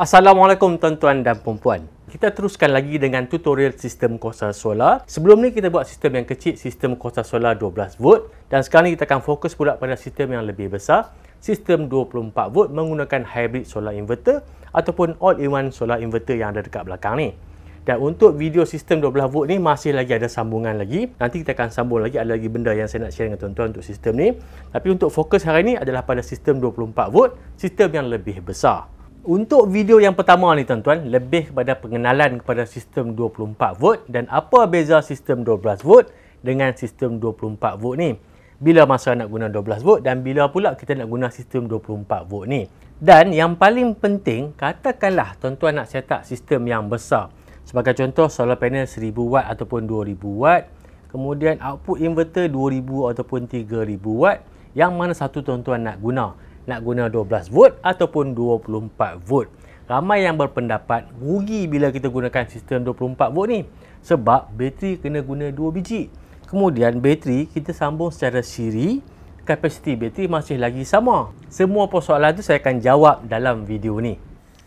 Assalamualaikum tuan-tuan dan puan-puan. Kita teruskan lagi dengan tutorial sistem kuasa solar. Sebelum ni kita buat sistem yang kecil, sistem kuasa solar 12 volt dan sekarang ni kita akan fokus pula pada sistem yang lebih besar, sistem 24 volt menggunakan hybrid solar inverter ataupun all-in-one solar inverter yang ada dekat belakang ni. Dan untuk video sistem 12 volt ni masih lagi ada sambungan lagi. Nanti kita akan sambung lagi ada lagi benda yang saya nak share dengan tuan-tuan untuk sistem ni. Tapi untuk fokus hari ni adalah pada sistem 24 volt, sistem yang lebih besar. Untuk video yang pertama ni tuan-tuan, lebih kepada pengenalan kepada sistem 24 volt dan apa beza sistem 12 volt dengan sistem 24 volt ni. Bila masa nak guna 12 volt dan bila pula kita nak guna sistem 24 volt ni. Dan yang paling penting, katakanlah tuan-tuan nak set up sistem yang besar. Sebagai contoh, solar panel 1000 watt ataupun 2000 watt. Kemudian output inverter 2000 ataupun 3000 watt. Yang mana satu tuan-tuan nak guna? nak guna 12 volt ataupun 24 volt. Ramai yang berpendapat rugi bila kita gunakan sistem 24 volt ni sebab bateri kena guna 2 biji. Kemudian bateri kita sambung secara siri, kapasiti bateri masih lagi sama. Semua persoalan tu saya akan jawab dalam video ni.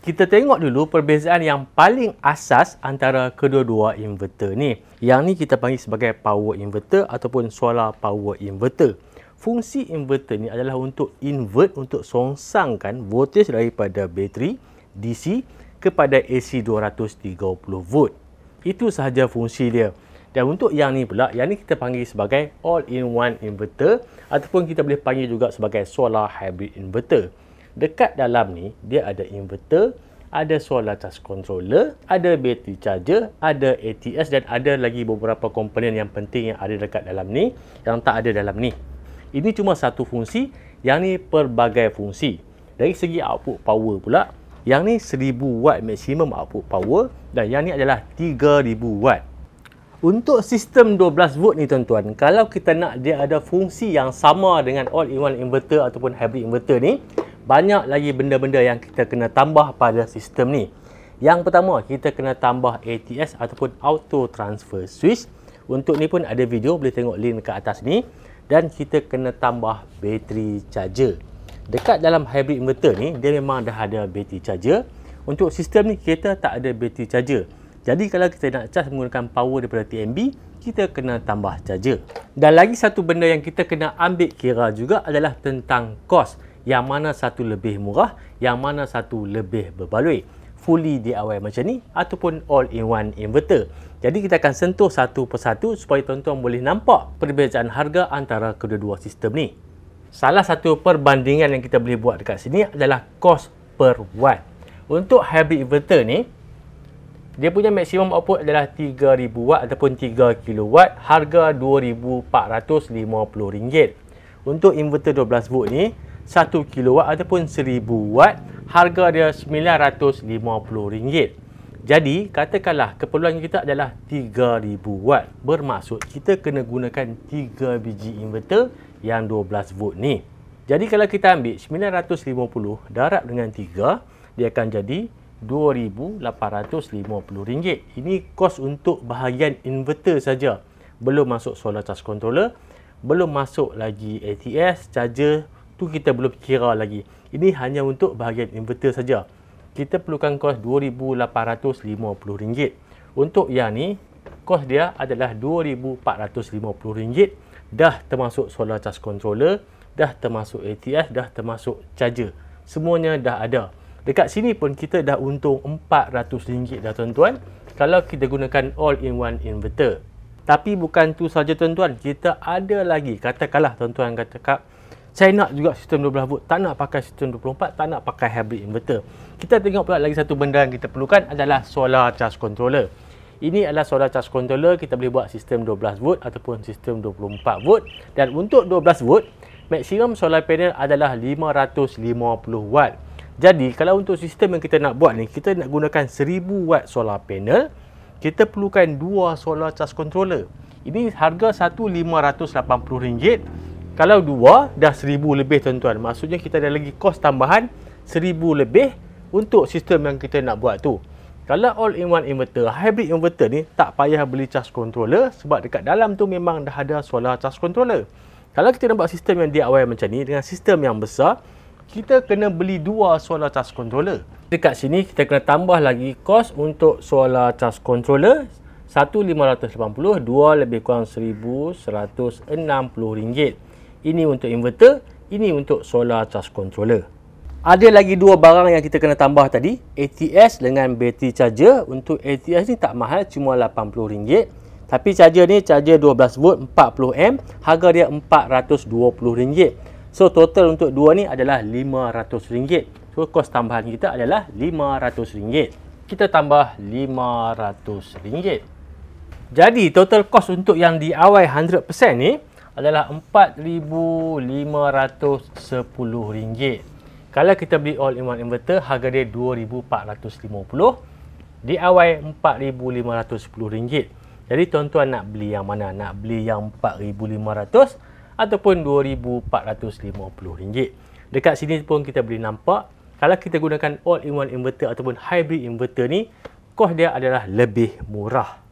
Kita tengok dulu perbezaan yang paling asas antara kedua-dua inverter ni. Yang ni kita panggil sebagai power inverter ataupun solar power inverter fungsi inverter ni adalah untuk invert untuk songsangkan voltage daripada bateri DC kepada AC 230 volt. Itu sahaja fungsi dia. Dan untuk yang ni pula, yang ni kita panggil sebagai all in one inverter ataupun kita boleh panggil juga sebagai solar hybrid inverter. Dekat dalam ni dia ada inverter ada solar charge controller, ada battery charger, ada ATS dan ada lagi beberapa komponen yang penting yang ada dekat dalam ni yang tak ada dalam ni. Ini cuma satu fungsi, yang ni pelbagai fungsi. Dari segi output power pula, yang ni 1000 watt maksimum output power dan yang ni adalah 3000 watt. Untuk sistem 12 volt ni tuan-tuan, kalau kita nak dia ada fungsi yang sama dengan all-in-one inverter ataupun hybrid inverter ni, banyak lagi benda-benda yang kita kena tambah pada sistem ni. Yang pertama, kita kena tambah ATS ataupun auto transfer switch. Untuk ni pun ada video, boleh tengok link kat atas ni dan kita kena tambah bateri charger dekat dalam hybrid inverter ni dia memang dah ada bateri charger untuk sistem ni kereta tak ada bateri charger jadi kalau kita nak charge menggunakan power daripada TMB kita kena tambah charger dan lagi satu benda yang kita kena ambil kira juga adalah tentang kos yang mana satu lebih murah yang mana satu lebih berbaloi fully DIY macam ni ataupun all in one inverter jadi kita akan sentuh satu persatu supaya tuan-tuan boleh nampak perbezaan harga antara kedua-dua sistem ni. Salah satu perbandingan yang kita boleh buat dekat sini adalah kos per watt. Untuk hybrid inverter ni, dia punya maksimum output adalah 3000 watt ataupun 3 kW harga RM2,450. Untuk inverter 12 volt ni, 1 kW ataupun 1000 watt harga dia RM950. Jadi, katakanlah keperluan kita adalah 3000 watt. Bermaksud kita kena gunakan 3 biji inverter yang 12 volt ni. Jadi kalau kita ambil 950 darab dengan 3, dia akan jadi RM2,850. Ini kos untuk bahagian inverter saja. Belum masuk solar charge controller, belum masuk lagi ATS, charger, tu kita belum kira lagi. Ini hanya untuk bahagian inverter saja kita perlukan kos RM2,850. Untuk yang ni, kos dia adalah RM2,450. Dah termasuk solar charge controller, dah termasuk ATS, dah termasuk charger. Semuanya dah ada. Dekat sini pun kita dah untung RM400 dah tuan-tuan kalau kita gunakan all-in-one inverter. Tapi bukan tu saja tuan-tuan. Kita ada lagi, katakanlah tuan-tuan katakan saya nak juga sistem 12 volt tak nak pakai sistem 24 tak nak pakai hybrid inverter kita tengok pula lagi satu benda yang kita perlukan adalah solar charge controller ini adalah solar charge controller kita boleh buat sistem 12 volt ataupun sistem 24 volt dan untuk 12 volt maksimum solar panel adalah 550 watt jadi kalau untuk sistem yang kita nak buat ni kita nak gunakan 1000 watt solar panel kita perlukan dua solar charge controller ini harga satu RM580 kalau dua, dah seribu lebih tuan-tuan. Maksudnya kita ada lagi kos tambahan seribu lebih untuk sistem yang kita nak buat tu. Kalau all-in-one inverter, hybrid inverter ni tak payah beli charge controller sebab dekat dalam tu memang dah ada solar charge controller. Kalau kita nak buat sistem yang DIY macam ni dengan sistem yang besar, kita kena beli dua solar charge controller. Dekat sini kita kena tambah lagi kos untuk solar charge controller satu lima ratus lapan puluh dua lebih kurang seribu seratus enam puluh ringgit ini untuk inverter, ini untuk solar charge controller. Ada lagi dua barang yang kita kena tambah tadi, ATS dengan battery charger. Untuk ATS ni tak mahal, cuma RM80. Tapi charger ni charger 12 volt 40 amp, harga dia RM420. So total untuk dua ni adalah RM500. So kos tambahan kita adalah RM500. Kita tambah RM500. Jadi total kos untuk yang DIY 100% ni adalah RM4,510. Kalau kita beli all-in-one inverter, harga dia RM2,450. DIY RM4,510. Jadi tuan-tuan nak beli yang mana? Nak beli yang RM4,500 ataupun RM2,450. Dekat sini pun kita boleh nampak kalau kita gunakan all-in-one inverter ataupun hybrid inverter ni, kos dia adalah lebih murah.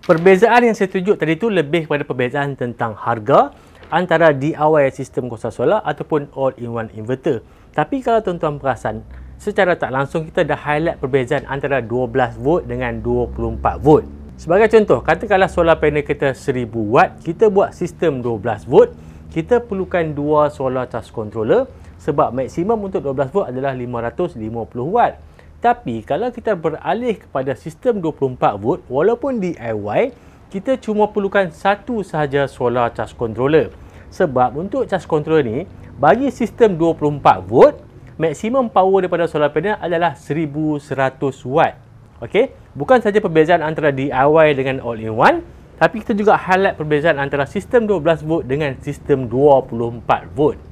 Perbezaan yang saya tunjuk tadi tu lebih kepada perbezaan tentang harga antara DIY sistem kuasa solar ataupun all-in-one inverter. Tapi kalau tuan-tuan perasan, secara tak langsung kita dah highlight perbezaan antara 12 volt dengan 24 volt. Sebagai contoh, katakanlah solar panel kita 1000 watt, kita buat sistem 12 volt, kita perlukan dua solar charge controller sebab maksimum untuk 12 volt adalah 550 watt. Tapi kalau kita beralih kepada sistem 24 volt, walaupun DIY, kita cuma perlukan satu sahaja solar charge controller. Sebab untuk charge controller ni, bagi sistem 24 volt, maksimum power daripada solar panel adalah 1100 watt. Okay? bukan saja perbezaan antara DIY dengan all-in-one, tapi kita juga highlight perbezaan antara sistem 12 volt dengan sistem 24 volt.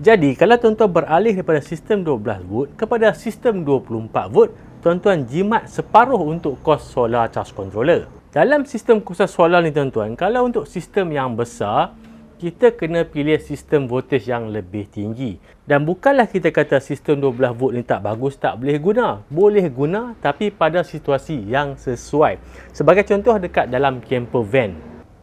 Jadi kalau tuan-tuan beralih daripada sistem 12 volt kepada sistem 24 volt, tuan-tuan jimat separuh untuk kos solar charge controller. Dalam sistem kuasa solar ni tuan-tuan, kalau untuk sistem yang besar, kita kena pilih sistem voltage yang lebih tinggi. Dan bukanlah kita kata sistem 12 volt ni tak bagus, tak boleh guna. Boleh guna tapi pada situasi yang sesuai. Sebagai contoh dekat dalam camper van.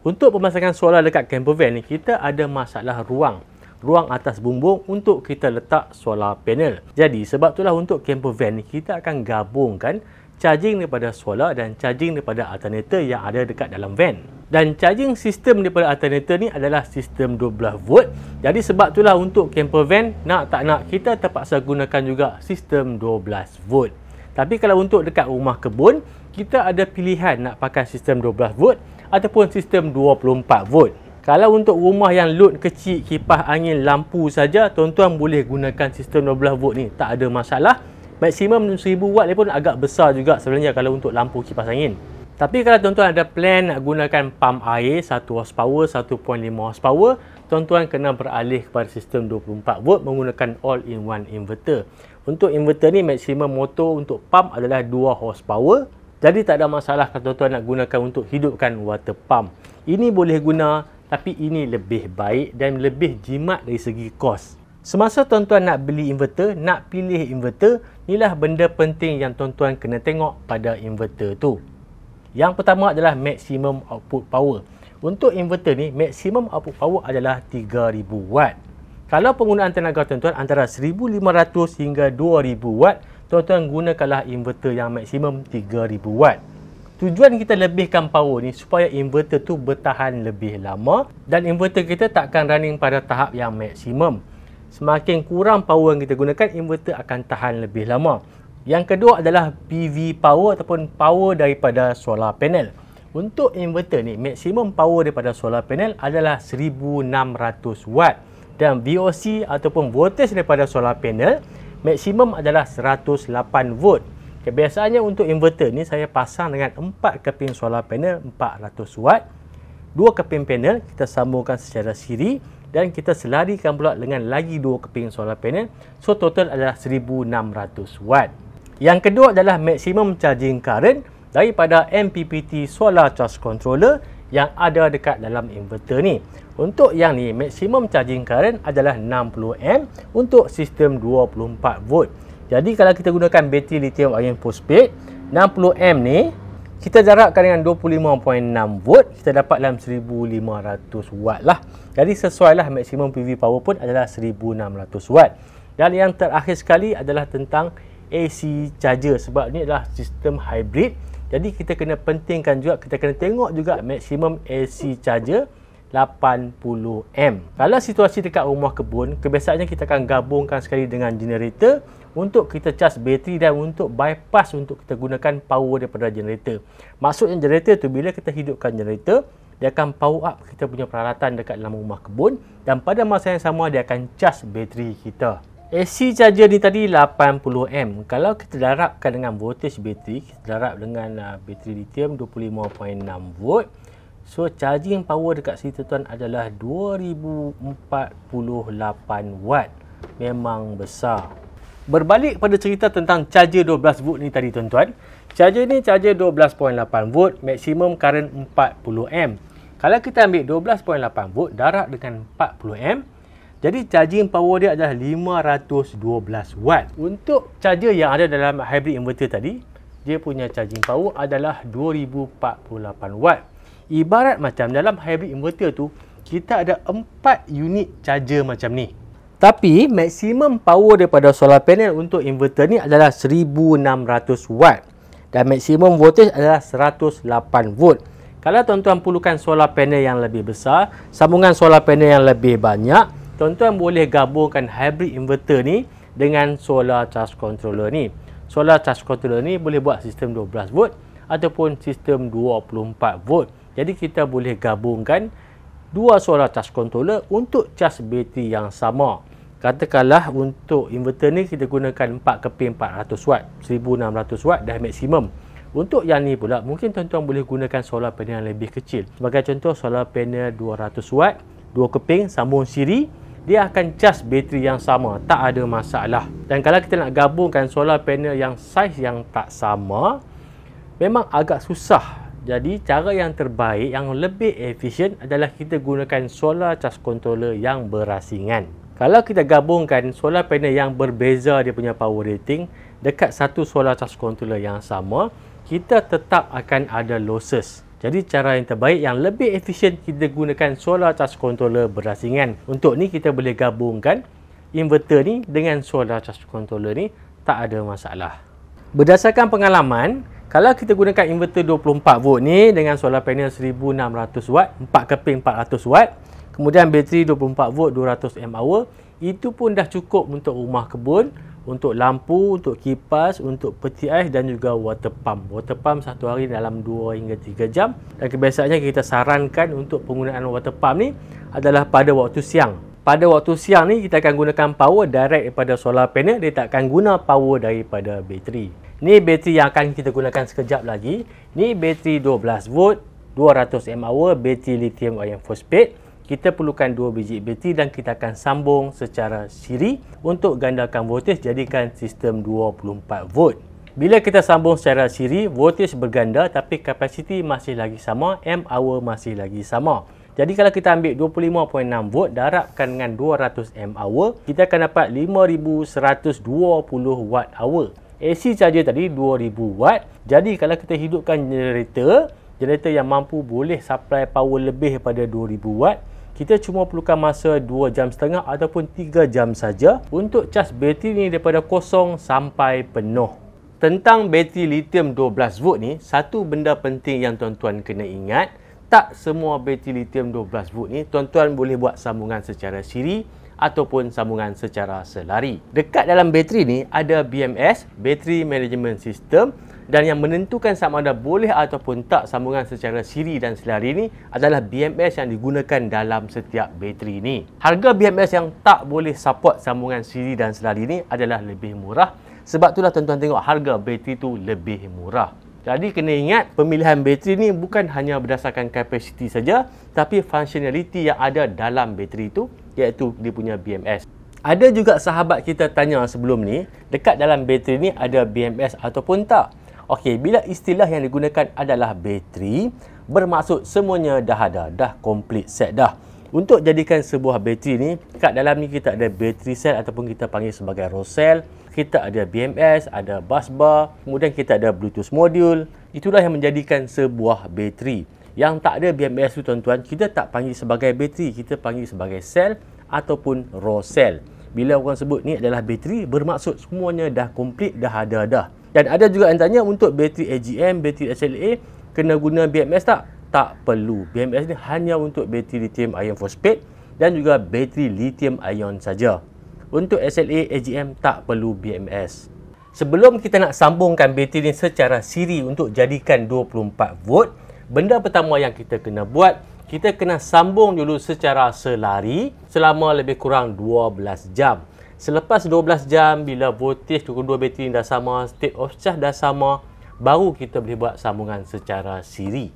Untuk pemasangan solar dekat camper van ni, kita ada masalah ruang ruang atas bumbung untuk kita letak solar panel. Jadi sebab itulah untuk camper van ni kita akan gabungkan charging daripada solar dan charging daripada alternator yang ada dekat dalam van. Dan charging sistem daripada alternator ni adalah sistem 12 volt. Jadi sebab itulah untuk camper van nak tak nak kita terpaksa gunakan juga sistem 12 volt. Tapi kalau untuk dekat rumah kebun, kita ada pilihan nak pakai sistem 12 volt ataupun sistem 24 volt. Kalau untuk rumah yang load kecil, kipas angin, lampu saja, tuan-tuan boleh gunakan sistem 12 volt ni. Tak ada masalah. Maksimum 1000 watt pun agak besar juga sebenarnya kalau untuk lampu kipas angin. Tapi kalau tuan-tuan ada plan nak gunakan pam air 1 horsepower, 1.5 horsepower, tuan-tuan kena beralih kepada sistem 24 volt menggunakan all-in-one inverter. Untuk inverter ni maksimum motor untuk pam adalah 2 horsepower. Jadi tak ada masalah kalau tuan-tuan nak gunakan untuk hidupkan water pump. Ini boleh guna tapi ini lebih baik dan lebih jimat dari segi kos. Semasa tuan-tuan nak beli inverter, nak pilih inverter, inilah benda penting yang tuan-tuan kena tengok pada inverter tu. Yang pertama adalah maximum output power. Untuk inverter ni, maximum output power adalah 3000 watt. Kalau penggunaan tenaga tuan-tuan antara 1500 hingga 2000 watt, tuan-tuan gunakanlah inverter yang maksimum 3000 watt. Tujuan kita lebihkan power ni supaya inverter tu bertahan lebih lama dan inverter kita takkan running pada tahap yang maksimum. Semakin kurang power yang kita gunakan, inverter akan tahan lebih lama. Yang kedua adalah PV power ataupun power daripada solar panel. Untuk inverter ni, maksimum power daripada solar panel adalah 1600 watt dan VOC ataupun voltage daripada solar panel maksimum adalah 108 volt. Okay, biasanya untuk inverter ni saya pasang dengan 4 keping solar panel 400 watt. Dua keping panel kita sambungkan secara siri dan kita selarikan pula dengan lagi dua keping solar panel. So total adalah 1600 watt. Yang kedua adalah maximum charging current daripada MPPT solar charge controller yang ada dekat dalam inverter ni. Untuk yang ni maximum charging current adalah 60 amp untuk sistem 24 volt. Jadi kalau kita gunakan bateri lithium ion phosphate 60 m ni kita jarakkan dengan 25.6 volt kita dapat dalam 1500 watt lah. Jadi sesuai lah maksimum PV power pun adalah 1600 watt. Dan yang terakhir sekali adalah tentang AC charger sebab ni adalah sistem hybrid. Jadi kita kena pentingkan juga kita kena tengok juga maksimum AC charger 80 m. Kalau situasi dekat rumah kebun, kebiasaannya kita akan gabungkan sekali dengan generator untuk kita charge bateri dan untuk bypass untuk kita gunakan power daripada generator. Maksudnya generator tu bila kita hidupkan generator, dia akan power up kita punya peralatan dekat dalam rumah kebun dan pada masa yang sama dia akan charge bateri kita. AC charger ni tadi 80M. Kalau kita darabkan dengan voltage bateri, kita darab dengan uh, bateri lithium 25.6 volt. So charging power dekat sini tuan-tuan adalah 2048 watt. Memang besar. Berbalik pada cerita tentang charger 12 volt ni tadi tuan-tuan. Charger ni charger 12.8 volt, maksimum current 40 A. Kalau kita ambil 12.8 volt darab dengan 40 A, jadi charging power dia adalah 512 watt. Untuk charger yang ada dalam hybrid inverter tadi, dia punya charging power adalah 2048 watt. Ibarat macam dalam hybrid inverter tu, kita ada 4 unit charger macam ni. Tapi maksimum power daripada solar panel untuk inverter ni adalah 1600 watt dan maksimum voltage adalah 108 volt. Kalau tuan-tuan perlukan solar panel yang lebih besar, sambungan solar panel yang lebih banyak, tuan-tuan boleh gabungkan hybrid inverter ni dengan solar charge controller ni. Solar charge controller ni boleh buat sistem 12 volt ataupun sistem 24 volt. Jadi kita boleh gabungkan dua solar charge controller untuk charge bateri yang sama katakanlah untuk inverter ni kita gunakan 4 keping 400 watt 1600 watt dah maksimum untuk yang ni pula mungkin tuan-tuan boleh gunakan solar panel yang lebih kecil sebagai contoh solar panel 200 watt 2 keping sambung siri dia akan charge bateri yang sama tak ada masalah dan kalau kita nak gabungkan solar panel yang saiz yang tak sama memang agak susah jadi cara yang terbaik yang lebih efisien adalah kita gunakan solar charge controller yang berasingan kalau kita gabungkan solar panel yang berbeza dia punya power rating dekat satu solar charge controller yang sama kita tetap akan ada losses jadi cara yang terbaik yang lebih efisien kita gunakan solar charge controller berasingan untuk ni kita boleh gabungkan inverter ni dengan solar charge controller ni tak ada masalah berdasarkan pengalaman kalau kita gunakan inverter 24 volt ni dengan solar panel 1600 watt 4 keping 400 watt Kemudian bateri 24 volt 200 mAh itu pun dah cukup untuk rumah kebun, untuk lampu, untuk kipas, untuk peti ais dan juga water pump. Water pump satu hari dalam 2 hingga 3 jam. Dan kebiasaannya kita sarankan untuk penggunaan water pump ni adalah pada waktu siang. Pada waktu siang ni kita akan gunakan power direct daripada solar panel, dia tak akan guna power daripada bateri. Ni bateri yang akan kita gunakan sekejap lagi. Ni bateri 12 volt 200 mAh bateri lithium ion phosphate kita perlukan dua biji BT dan kita akan sambung secara siri untuk gandakan voltage jadikan sistem 24 volt. Bila kita sambung secara siri, voltage berganda tapi kapasiti masih lagi sama, amp hour masih lagi sama. Jadi kalau kita ambil 25.6 volt darabkan dengan 200 m hour, kita akan dapat 5120 watt hour. AC charger tadi 2000 watt. Jadi kalau kita hidupkan generator, generator yang mampu boleh supply power lebih pada 2000 watt, kita cuma perlukan masa 2 jam setengah ataupun 3 jam saja untuk cas bateri ni daripada kosong sampai penuh. Tentang bateri lithium 12 volt ni, satu benda penting yang tuan-tuan kena ingat, tak semua bateri lithium 12 volt ni tuan-tuan boleh buat sambungan secara siri ataupun sambungan secara selari. Dekat dalam bateri ni ada BMS, Battery Management System dan yang menentukan sama ada boleh ataupun tak sambungan secara siri dan selari ini adalah BMS yang digunakan dalam setiap bateri ini. Harga BMS yang tak boleh support sambungan siri dan selari ini adalah lebih murah sebab itulah tuan-tuan tengok harga bateri itu lebih murah. Jadi kena ingat pemilihan bateri ini bukan hanya berdasarkan kapasiti saja tapi functionality yang ada dalam bateri itu iaitu dia punya BMS. Ada juga sahabat kita tanya sebelum ni, dekat dalam bateri ni ada BMS ataupun tak? Okey, bila istilah yang digunakan adalah bateri, bermaksud semuanya dah ada, dah complete set dah. Untuk jadikan sebuah bateri ni, kat dalam ni kita ada bateri cell ataupun kita panggil sebagai raw cell. Kita ada BMS, ada bus bar, kemudian kita ada Bluetooth module. Itulah yang menjadikan sebuah bateri. Yang tak ada BMS tu tuan-tuan, kita tak panggil sebagai bateri, kita panggil sebagai cell ataupun raw cell. Bila orang sebut ni adalah bateri, bermaksud semuanya dah complete, dah ada dah. Dan ada juga yang tanya untuk bateri AGM, bateri SLA, kena guna BMS tak? Tak perlu. BMS ni hanya untuk bateri lithium ion phosphate dan juga bateri lithium ion saja. Untuk SLA, AGM tak perlu BMS. Sebelum kita nak sambungkan bateri ni secara siri untuk jadikan 24 volt, benda pertama yang kita kena buat, kita kena sambung dulu secara selari selama lebih kurang 12 jam selepas 12 jam bila voltage 22 bateri dah sama state of charge dah sama baru kita boleh buat sambungan secara siri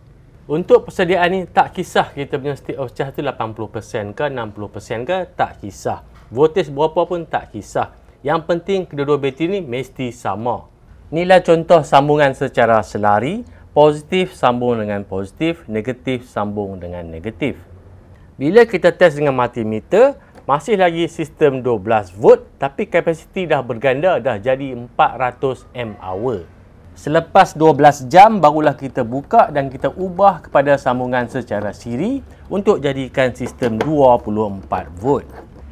untuk persediaan ni tak kisah kita punya state of charge tu 80% ke 60% ke tak kisah voltage berapa pun tak kisah yang penting kedua-dua bateri ni mesti sama inilah contoh sambungan secara selari positif sambung dengan positif negatif sambung dengan negatif bila kita test dengan multimeter masih lagi sistem 12 volt tapi kapasiti dah berganda dah jadi 400 mAh. Selepas 12 jam barulah kita buka dan kita ubah kepada sambungan secara siri untuk jadikan sistem 24 volt.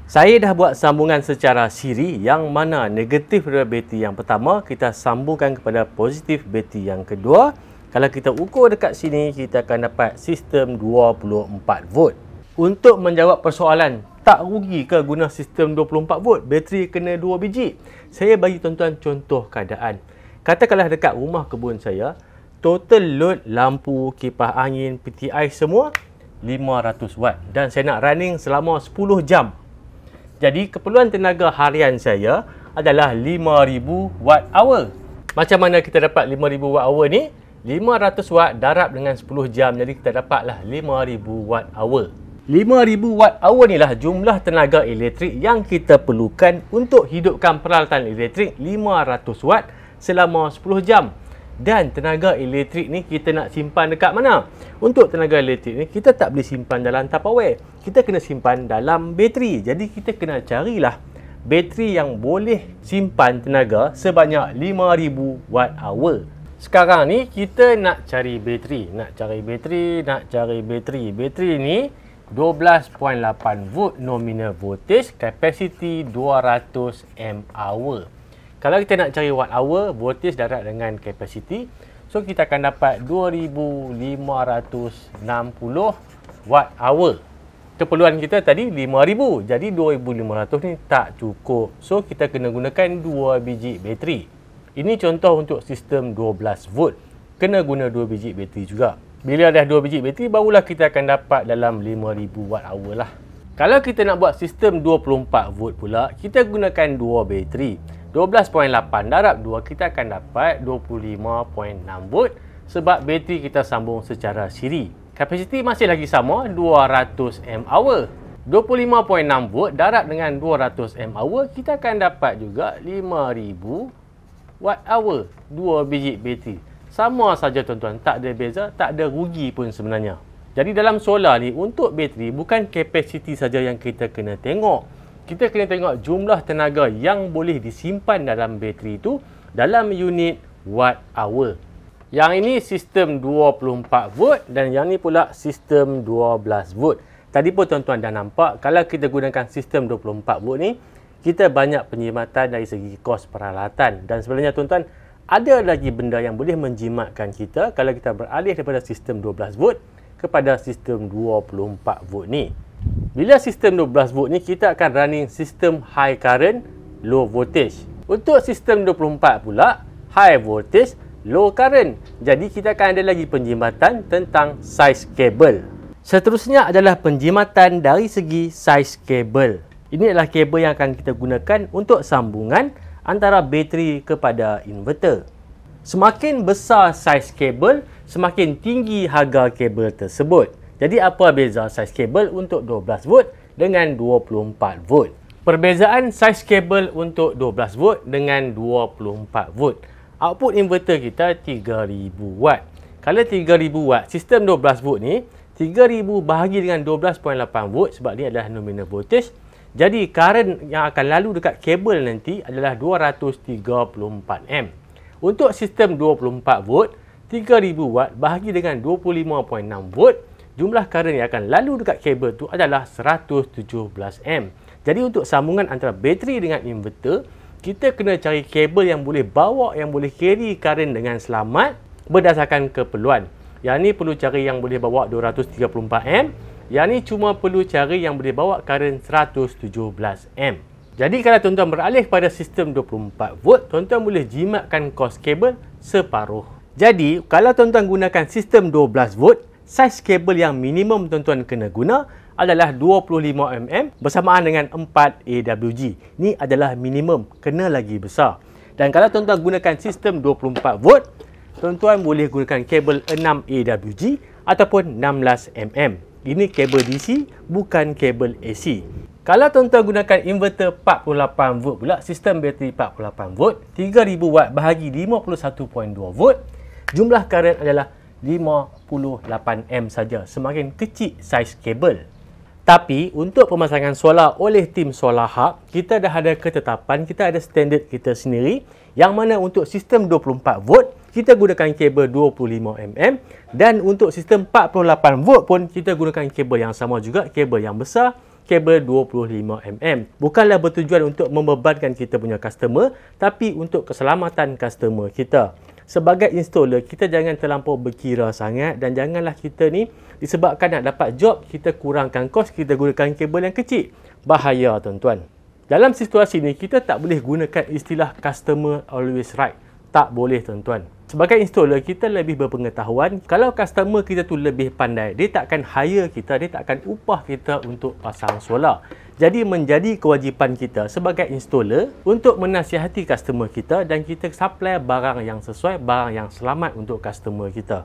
Saya dah buat sambungan secara siri yang mana negatif daripada bateri yang pertama kita sambungkan kepada positif bateri yang kedua. Kalau kita ukur dekat sini kita akan dapat sistem 24 volt. Untuk menjawab persoalan tak rugi ke guna sistem 24 volt bateri kena 2 biji saya bagi tuan-tuan contoh keadaan katakanlah dekat rumah kebun saya total load lampu kipas angin peti ais semua 500 watt dan saya nak running selama 10 jam jadi keperluan tenaga harian saya adalah 5000 watt hour macam mana kita dapat 5000 watt hour ni 500 watt darab dengan 10 jam jadi kita dapatlah 5000 watt hour 5000 watt hour ni lah jumlah tenaga elektrik yang kita perlukan untuk hidupkan peralatan elektrik 500 watt selama 10 jam. Dan tenaga elektrik ni kita nak simpan dekat mana? Untuk tenaga elektrik ni kita tak boleh simpan dalam tupperware. Kita kena simpan dalam bateri. Jadi kita kena carilah bateri yang boleh simpan tenaga sebanyak 5000 watt hour. Sekarang ni kita nak cari bateri, nak cari bateri, nak cari bateri. Bateri ni 12.8 volt nominal voltage capacity 200 mAh. Kalau kita nak cari watt hour, voltage darat dengan capacity, so kita akan dapat 2560 watt hour. Keperluan kita tadi 5000, jadi 2500 ni tak cukup. So kita kena gunakan 2 biji bateri. Ini contoh untuk sistem 12 volt. Kena guna 2 biji bateri juga. Bila dah 2 biji bateri barulah kita akan dapat dalam 5000 watt hour lah. Kalau kita nak buat sistem 24 volt pula, kita gunakan 2 bateri. 12.8 darab 2 kita akan dapat 25.6 volt sebab bateri kita sambung secara siri. Kapasiti masih lagi sama 200 mAh. 25.6 volt darab dengan 200 hour kita akan dapat juga 5000 watt hour 2 biji bateri sama saja tuan-tuan tak ada beza tak ada rugi pun sebenarnya jadi dalam solar ni untuk bateri bukan kapasiti saja yang kita kena tengok kita kena tengok jumlah tenaga yang boleh disimpan dalam bateri itu dalam unit watt hour yang ini sistem 24 volt dan yang ni pula sistem 12 volt tadi pun tuan-tuan dah nampak kalau kita gunakan sistem 24 volt ni kita banyak penyimatan dari segi kos peralatan dan sebenarnya tuan-tuan ada lagi benda yang boleh menjimatkan kita kalau kita beralih daripada sistem 12 volt kepada sistem 24 volt ni. Bila sistem 12 volt ni kita akan running sistem high current, low voltage. Untuk sistem 24 pula, high voltage, low current. Jadi kita akan ada lagi penjimatan tentang size kabel. Seterusnya adalah penjimatan dari segi size kabel. Ini adalah kabel yang akan kita gunakan untuk sambungan antara bateri kepada inverter. Semakin besar saiz kabel, semakin tinggi harga kabel tersebut. Jadi apa beza saiz kabel untuk 12V dengan 24V? Perbezaan saiz kabel untuk 12V dengan 24V. Output inverter kita 3000W. Kalau 3000W, sistem 12V ni 3000 bahagi dengan 12.8V sebab ni adalah nominal voltage jadi karen yang akan lalu dekat kabel nanti adalah 234 M. Untuk sistem 24 volt, 3000 watt bahagi dengan 25.6 volt, jumlah karen yang akan lalu dekat kabel tu adalah 117 M. Jadi untuk sambungan antara bateri dengan inverter, kita kena cari kabel yang boleh bawa, yang boleh carry karen dengan selamat berdasarkan keperluan. Yang ni perlu cari yang boleh bawa 234 M yang ni cuma perlu cari yang boleh bawa current 117 m Jadi kalau tuan-tuan beralih pada sistem 24 volt, tuan-tuan boleh jimatkan kos kabel separuh. Jadi, kalau tuan-tuan gunakan sistem 12 volt, saiz kabel yang minimum tuan-tuan kena guna adalah 25mm bersamaan dengan 4AWG. Ini adalah minimum, kena lagi besar. Dan kalau tuan-tuan gunakan sistem 24 volt, tuan-tuan boleh gunakan kabel 6AWG ataupun 16mm. Ini kabel DC bukan kabel AC. Kalau tuan-tuan gunakan inverter 48V pula, sistem bateri 48V, 3000W bahagi 51.2V, jumlah karen adalah 58M saja. Semakin kecil saiz kabel. Tapi untuk pemasangan solar oleh tim Solar Hub, kita dah ada ketetapan, kita ada standard kita sendiri yang mana untuk sistem 24V, kita gunakan kabel 25mm dan untuk sistem 48V pun kita gunakan kabel yang sama juga, kabel yang besar kabel 25mm. Bukanlah bertujuan untuk membebankan kita punya customer tapi untuk keselamatan customer kita. Sebagai installer, kita jangan terlampau berkira sangat dan janganlah kita ni disebabkan nak dapat job, kita kurangkan kos, kita gunakan kabel yang kecil. Bahaya tuan-tuan. Dalam situasi ni, kita tak boleh gunakan istilah customer always right. Tak boleh tuan-tuan. Sebagai installer, kita lebih berpengetahuan. Kalau customer kita tu lebih pandai, dia tak akan hire kita, dia tak akan upah kita untuk pasang solar. Jadi menjadi kewajipan kita sebagai installer untuk menasihati customer kita dan kita supply barang yang sesuai, barang yang selamat untuk customer kita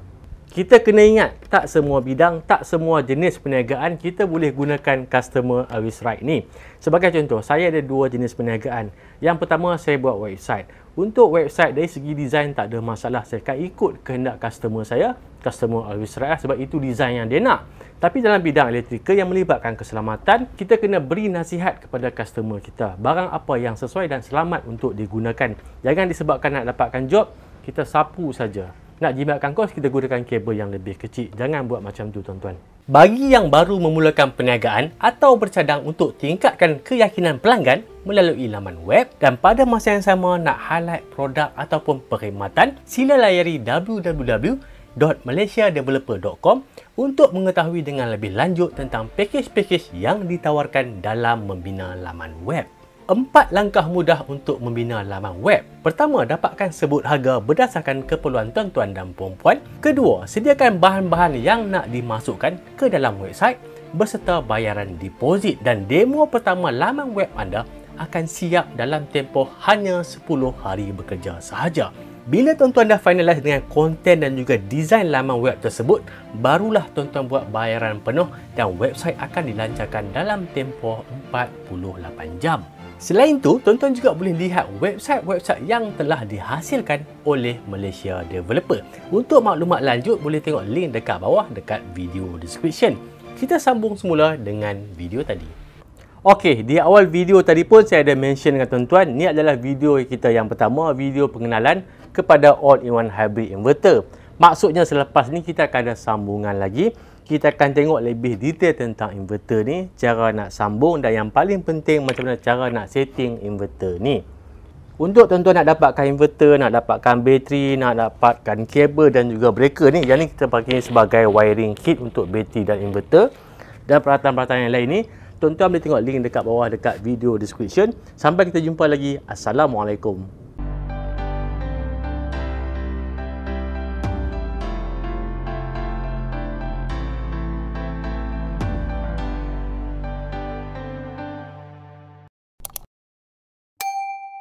kita kena ingat tak semua bidang, tak semua jenis perniagaan kita boleh gunakan customer always right ni. Sebagai contoh, saya ada dua jenis perniagaan. Yang pertama, saya buat website. Untuk website dari segi design tak ada masalah. Saya akan ikut kehendak customer saya, customer always right lah, sebab itu design yang dia nak. Tapi dalam bidang elektrikal yang melibatkan keselamatan, kita kena beri nasihat kepada customer kita. Barang apa yang sesuai dan selamat untuk digunakan. Jangan disebabkan nak dapatkan job, kita sapu saja. Nak jimatkan kos, kita gunakan kabel yang lebih kecil. Jangan buat macam tu, tuan-tuan. Bagi yang baru memulakan perniagaan atau bercadang untuk tingkatkan keyakinan pelanggan melalui laman web dan pada masa yang sama nak highlight produk ataupun perkhidmatan, sila layari www.malaysiadeveloper.com untuk mengetahui dengan lebih lanjut tentang pakej-pakej yang ditawarkan dalam membina laman web empat langkah mudah untuk membina laman web. Pertama, dapatkan sebut harga berdasarkan keperluan tuan-tuan dan perempuan. Kedua, sediakan bahan-bahan yang nak dimasukkan ke dalam website berserta bayaran deposit dan demo pertama laman web anda akan siap dalam tempoh hanya 10 hari bekerja sahaja. Bila tuan-tuan dah finalize dengan konten dan juga desain laman web tersebut, barulah tuan-tuan buat bayaran penuh dan website akan dilancarkan dalam tempoh 48 jam. Selain itu, tuan-tuan juga boleh lihat website-website yang telah dihasilkan oleh Malaysia Developer. Untuk maklumat lanjut, boleh tengok link dekat bawah dekat video description. Kita sambung semula dengan video tadi. Okey, di awal video tadi pun saya ada mention dengan tuan-tuan, ni adalah video kita yang pertama, video pengenalan kepada all-in-one hybrid inverter. Maksudnya selepas ni kita akan ada sambungan lagi kita akan tengok lebih detail tentang inverter ni, cara nak sambung dan yang paling penting macam mana cara nak setting inverter ni. Untuk tuan-tuan nak dapatkan inverter, nak dapatkan bateri, nak dapatkan kabel dan juga breaker ni, yang ni kita pakai sebagai wiring kit untuk bateri dan inverter dan peralatan-peralatan yang lain ni, tuan-tuan boleh tengok link dekat bawah dekat video description. Sampai kita jumpa lagi. Assalamualaikum.